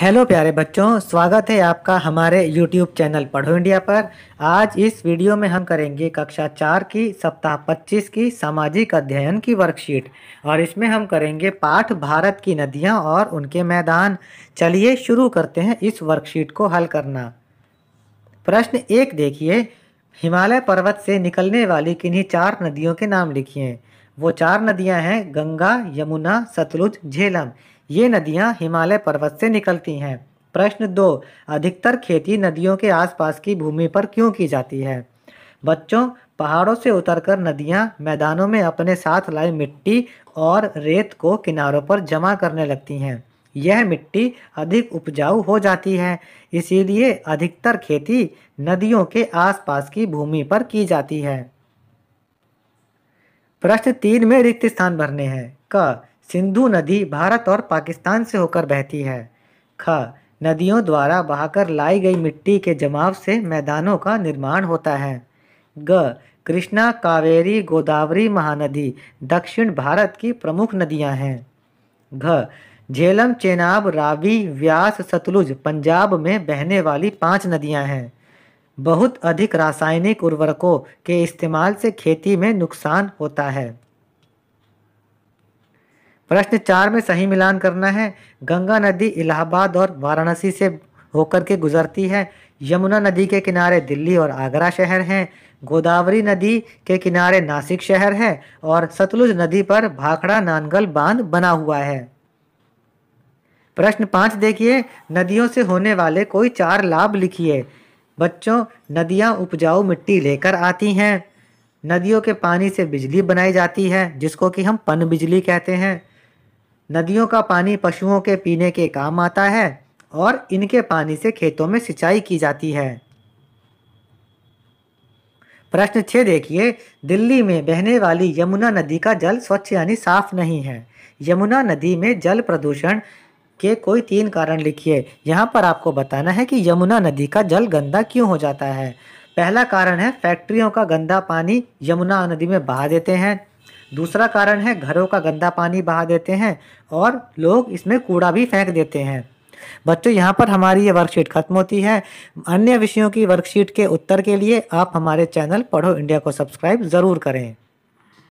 hello प्यारे बच्चों स्वागत है आपका हमारे यूट्यूब चैनल पढ़ो इंडिया पर आज इस वीडियो में हम करेंगे कक्षा चार की सप्ताह पच्चीस की सामाजिक अध्ययन की वर्कशीट और इसमें हम करेंगे पाठ भारत की नदियां और उनके मैदान चलिए शुरू करते हैं इस वर्कशीट को हल करना प्रश्न एक देखिए हिमालय पर्वत से निकलने वाली किन्हीं चार नदियों के नाम लिखिए वो चार नदियाँ हैं गंगा यमुना सतलुज झेलम ये नदियाँ हिमालय पर्वत से निकलती हैं प्रश्न दो अधिकतर खेती नदियों के आसपास की भूमि पर क्यों की जाती है बच्चों पहाड़ों से उतरकर नदियाँ मैदानों में अपने साथ लाई मिट्टी और रेत को किनारों पर जमा करने लगती हैं यह मिट्टी अधिक उपजाऊ हो जाती है इसीलिए अधिकतर खेती नदियों के आसपास की भूमि पर की जाती है प्रश्न तीन में रिक्त स्थान भरने हैं क सिंधु नदी भारत और पाकिस्तान से होकर बहती है ख नदियों द्वारा बहाकर लाई गई मिट्टी के जमाव से मैदानों का निर्माण होता है ग कृष्णा कावेरी गोदावरी महानदी दक्षिण भारत की प्रमुख नदियां हैं घ झेलम चेनाब रावी व्यास सतलुज पंजाब में बहने वाली पांच नदियां हैं बहुत अधिक रासायनिक उर्वरकों के इस्तेमाल से खेती में नुकसान होता है प्रश्न चार में सही मिलान करना है गंगा नदी इलाहाबाद और वाराणसी से होकर के गुजरती है यमुना नदी के किनारे दिल्ली और आगरा शहर हैं गोदावरी नदी के किनारे नासिक शहर है और सतलुज नदी पर भाखड़ा नानगल बांध बना हुआ है प्रश्न पाँच देखिए नदियों से होने वाले कोई चार लाभ लिखिए बच्चों नदियाँ उपजाऊ मिट्टी लेकर आती हैं नदियों के पानी से बिजली बनाई जाती है जिसको कि हम पन बिजली कहते हैं नदियों का पानी पशुओं के पीने के काम आता है और इनके पानी से खेतों में सिंचाई की जाती है प्रश्न छः देखिए दिल्ली में बहने वाली यमुना नदी का जल स्वच्छ यानी साफ नहीं है यमुना नदी में जल प्रदूषण के कोई तीन कारण लिखिए यहाँ पर आपको बताना है कि यमुना नदी का जल गंदा क्यों हो जाता है पहला कारण है फैक्ट्रियों का गंदा पानी यमुना नदी में बहा देते हैं दूसरा कारण है घरों का गंदा पानी बहा देते हैं और लोग इसमें कूड़ा भी फेंक देते हैं बच्चों यहाँ पर हमारी ये वर्कशीट खत्म होती है अन्य विषयों की वर्कशीट के उत्तर के लिए आप हमारे चैनल पढ़ो इंडिया को सब्सक्राइब ज़रूर करें